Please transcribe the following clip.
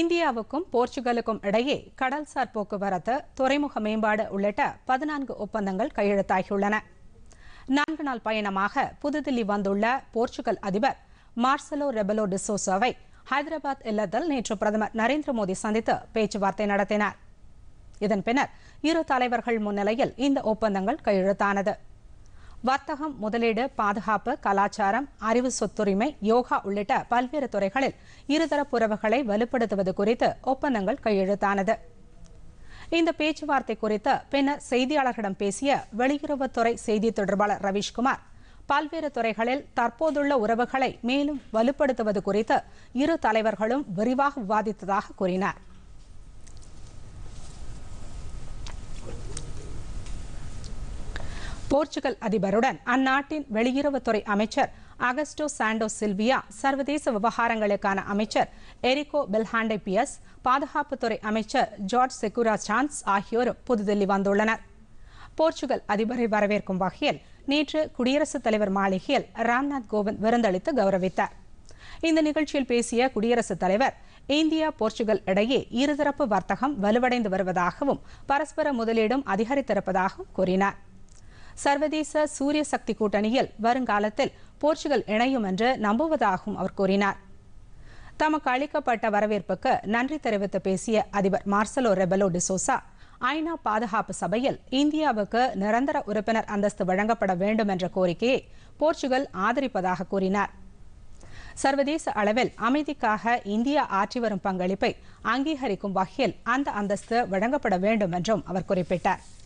இந்தியாவுக்கும் போர்ச்சுகலுக்கும் இடையே கடல்சார் போக்குவரத்து துறைமுக மேம்பாடு உள்ளிட்ட பதினான்கு ஒப்பந்தங்கள் கையெழுத்தாகியுள்ளன நான்கு நாள் பயணமாக புதுதில்லி வந்துள்ள போர்ச்சுகல் அதிபர் மார்சலோ ரெபலோ டிசோசோவை ஹைதராபாத் இல்லத்தில் நேற்று பிரதமர் நரேந்திர மோடி சந்தித்து பேச்சுவார்த்தை நடத்தினார் இதன் பின்னர் இரு தலைவர்கள் முன்னிலையில் இந்த ஒப்பந்தங்கள் கையெழுத்தானது வர்த்தகம் முதலீடு பாதுகாப்பு கலாச்சாரம் அறிவு சொத்துரிமை யோகா உள்ளிட்ட பல்வேறு துறைகளில் இருதரப்பு உறவுகளை வலுப்படுத்துவது குறித்து ஒப்பந்தங்கள் கையெழுத்தானது இந்த பேச்சுவார்த்தை குறித்து பின்னர் செய்தியாளர்களிடம் பேசிய வெளியுறவுத்துறை செய்தி தொடர்பாளர் ரவீஷ்குமார் பல்வேறு துறைகளில் தற்போதுள்ள உறவுகளை மேலும் வலுப்படுத்துவது குறித்து இரு தலைவர்களும் விரிவாக விவாதித்ததாக கூறினாா் போர்ச்சுகல் அதிபருடன் அந்நாட்டின் வெளியுறவுத்துறை அமைச்சர் அகஸ்டோ சாண்டோ சில்வியா சர்வதேச விவகாரங்களுக்கான அமைச்சர் எரிகோ பெல்ஹாண்டை பியஸ் பாதுகாப்புத்துறை அமைச்சர் ஜார்ஜ் செக்குரா சான்ஸ் ஆகியோரும் புதுதில்லி வந்துள்ளனர் போர்ச்சுகல் அதிபரை வரவேற்கும் வகையில் நேற்று குடியரசுத் தலைவர் மாளிகையில் ராம்நாத் கோவிந்த் விருந்தளித்து கௌரவித்தார் இந்த நிகழ்ச்சியில் பேசிய குடியரசுத் தலைவர் இந்தியா போர்ச்சுகல் இடையே இருதரப்பு வர்த்தகம் வலுவடைந்து வருவதாகவும் பரஸ்பர முதலீடும் அதிகரித்திருப்பதாகவும் கூறினாா் சர்வதேச சூரிய சக்தி கூட்டணியில் வருங்காலத்தில் போர்ச்சுகல் இணையும் என்று நம்புவதாகவும் அவர் கூறினார் தமக்கு அளிக்கப்பட்ட வரவேற்புக்கு நன்றி தெரிவித்து பேசிய அதிபர் மார்சலோ ரெபலோ டிசோசா ஐநா பாதுகாப்பு சபையில் இந்தியாவுக்கு நிரந்தர உறுப்பினர் அந்தஸ்து வழங்கப்பட வேண்டும் என்ற கோரிக்கையை போர்ச்சுகல் ஆதரிப்பதாக கூறினார் சர்வதேச அளவில் அமைதிக்காக இந்தியா ஆற்றி வரும் பங்களிப்பை அங்கீகரிக்கும் வகையில் அந்த அந்தஸ்து வழங்கப்பட வேண்டும் என்றும் அவர் குறிப்பிட்டார்